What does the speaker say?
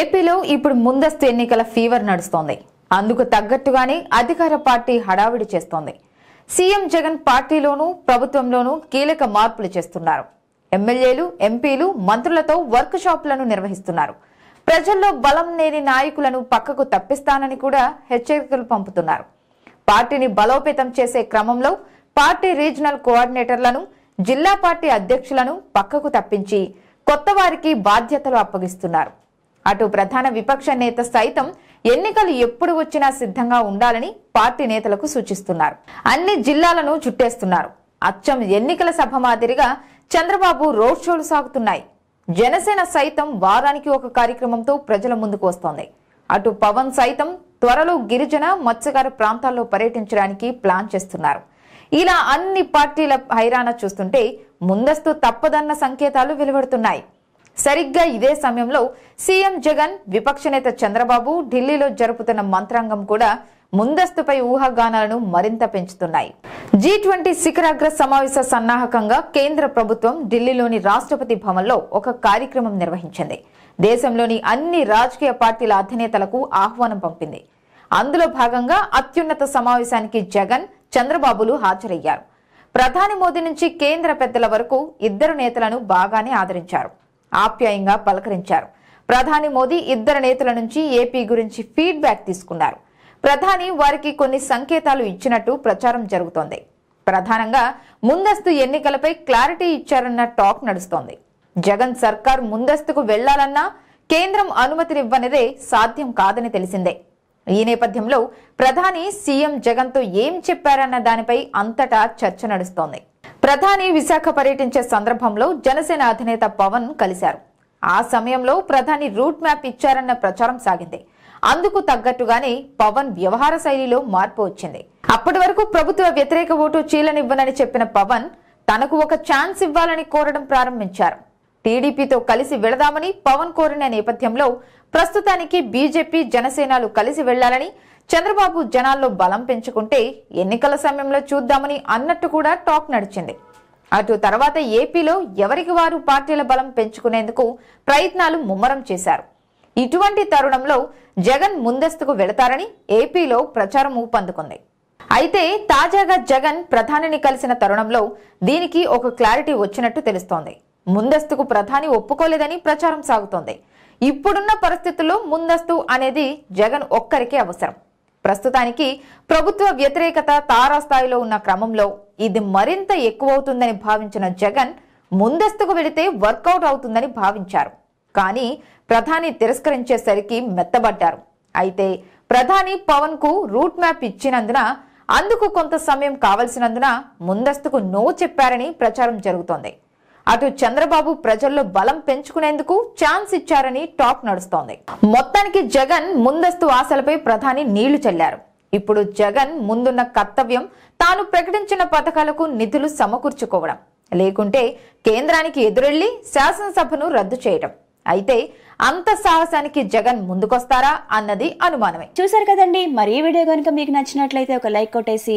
ఏపీలో ఇప్పుడు ముందస్తు ఎన్నికల ఫీవర్ నడుస్తోంది అందుకు తగ్గట్టుగానే అధికార పార్టీ హడావిడి చేస్తోంది సీఎం జగన్ పార్టీలోనూ ప్రభుత్వంలోనూ కీలక మార్పులు చేస్తున్నారు ఎమ్మెల్యేలు ఎంపీలు మంత్రులతో వర్క్ షాపులను నిర్వహిస్తున్నారు ప్రజల్లో బలం లేని నాయకులను పక్కకు తప్పిస్తానని కూడా హెచ్చరికలు పంపుతున్నారు పార్టీని బలోపేతం చేసే క్రమంలో పార్టీ రీజనల్ కోఆర్డినేటర్లను జిల్లా పార్టీ అధ్యక్షులను పక్కకు తప్పించి కొత్త వారికి బాధ్యతలు అప్పగిస్తున్నారు అటు ప్రధాన విపక్ష నేత సైతం ఎన్నికలు ఎప్పుడు వచ్చినా సిద్ధంగా ఉండాలని పార్టీ నేతలకు సూచిస్తున్నారు అన్ని జిల్లాలను చుట్టేస్తున్నారు అచ్చం ఎన్నికల సభ మాదిరిగా చంద్రబాబు రోడ్ షోలు సాగుతున్నాయి జనసేన సైతం వారానికి ఒక కార్యక్రమంతో ప్రజల ముందుకు వస్తోంది అటు పవన్ సైతం త్వరలో గిరిజన మత్స్యకార ప్రాంతాల్లో పర్యటించడానికి ప్లాన్ చేస్తున్నారు ఇలా అన్ని పార్టీల హైరాణ చూస్తుంటే ముందస్తు తప్పదన్న సంకేతాలు వెలువడుతున్నాయి సరిగ్గా ఇదే సమయంలో సీఎం జగన్ విపక్ష నేత చంద్రబాబు ఢిల్లీలో జరుపుతున్న మంత్రాంగం కూడా ముందస్తుపై ఊహాగానాలను మరింత పెంచుతున్నాయి జీ ట్వంటీ శిఖరాగ్ర సమావేశ సన్నాహకంగా కేంద్ర ప్రభుత్వం ఢిల్లీలోని రాష్ట్రపతి భవన్లో ఒక కార్యక్రమం నిర్వహించింది దేశంలోని అన్ని రాజకీయ పార్టీల అధినేతలకు ఆహ్వానం పంపింది అందులో భాగంగా అత్యున్నత సమావేశానికి జగన్ చంద్రబాబులు హాజరయ్యారు ప్రధాని మోదీ నుంచి కేంద్ర పెద్దల వరకు ఇద్దరు నేతలను బాగానే ఆదరించారు ఆప్యాయంగా పలకరించారు ప్రధాని మోదీ ఇద్దరు నేతల నుంచి ఏపీ గురించి ఫీడ్బ్యాక్ తీసుకున్నారు ప్రధాని వారికి కొన్ని సంకేతాలు ఇచ్చినట్టు ప్రచారం జరుగుతోంది ప్రధానంగా ముందస్తు ఎన్నికలపై క్లారిటీ ఇచ్చారన్న టాక్ నడుస్తోంది జగన్ సర్కార్ ముందస్తుకు వెళ్లాలన్నా కేంద్రం అనుమతినివ్వనిదే సాధ్యం కాదని తెలిసిందే ఈ నేపథ్యంలో ప్రధాని సీఎం జగన్తో ఏం చెప్పారన్న దానిపై అంతటా చర్చ నడుస్తోంది ప్రధాని విశాఖ పర్యటించే సందర్భంలో జనసేన అధినేత పవన్ కలిశారు ఆ సమయంలో ప్రధాని రూట్ మ్యాప్ ఇచ్చారన్న ప్రచారం సాగింది అందుకు తగ్గట్టుగానే పవన్ వ్యవహార శైలిలో మార్పు వచ్చింది అప్పటి వరకు ప్రభుత్వ వ్యతిరేక ఓటు చీలనివ్వనని చెప్పిన పవన్ తనకు ఒక ఛాన్స్ ఇవ్వాలని కోరడం ప్రారంభించారు టీడీపీతో కలిసి వెళదామని పవన్ కోరిన నేపథ్యంలో ప్రస్తుతానికి బీజేపీ జనసేనలు కలిసి వెళ్లాలని చంద్రబాబు జనాల్లో బలం పెంచుకుంటే ఎన్నికల సమయంలో చూద్దామని అన్నట్టు కూడా టాక్ నడిచింది అటు తర్వాత ఏపీలో ఎవరికి వారు పార్టీల బలం పెంచుకునేందుకు ప్రయత్నాలు ముమ్మరం చేశారు ఇటువంటి తరుణంలో జగన్ ముందస్తుకు వెళతారని ఏపీలో ప్రచారం ఊపందుకుంది అయితే తాజాగా జగన్ ప్రధానిని కలిసిన తరుణంలో దీనికి ఒక క్లారిటీ వచ్చినట్టు తెలుస్తోంది ముందస్తుకు ప్రధాని ఒప్పుకోలేదని ప్రచారం సాగుతోంది ఇప్పుడున్న పరిస్థితుల్లో ముందస్తు అనేది జగన్ ఒక్కరికే అవసరం ప్రస్తుతానికి ప్రభుత్వ వ్యతిరేకత తారాస్థాయిలో ఉన్న క్రమంలో ఇది మరింత ఎక్కువవుతుందని భావించిన జగన్ ముందస్తుకు వెళితే వర్కౌట్ అవుతుందని భావించారు కానీ ప్రధాని తిరస్కరించేసరికి మెత్తబడ్డారు అయితే ప్రధాని పవన్ కు రూట్ మ్యాప్ ఇచ్చినందున అందుకు కొంత సమయం కావలసినందున ముందస్తుకు నో చెప్పారని ప్రచారం జరుగుతోంది అటు చంద్రబాబు ప్రజల్లో బలం పెంచుకునేందుకు ఛాన్స్ ఇచ్చారని టాక్ నడుస్తోంది మొత్తానికి జగన్ ముందస్తు ఆశలపై ప్రధాని నీళ్లు చల్లారు ఇప్పుడు జగన్ ముందున్న కర్తవ్యం తాను ప్రకటించిన పథకాలకు నిధులు సమకూర్చుకోవడం లేకుంటే కేంద్రానికి ఎదురెళ్లి శాసనసభను రద్దు చేయడం అయితే అంత సాహసానికి జగన్ ముందుకొస్తారా అన్నది అనుమానమే చూసారు కదండి మరీ వీడియో కనుక మీకు నచ్చినట్లయితే ఒక లైక్ కొట్టేసి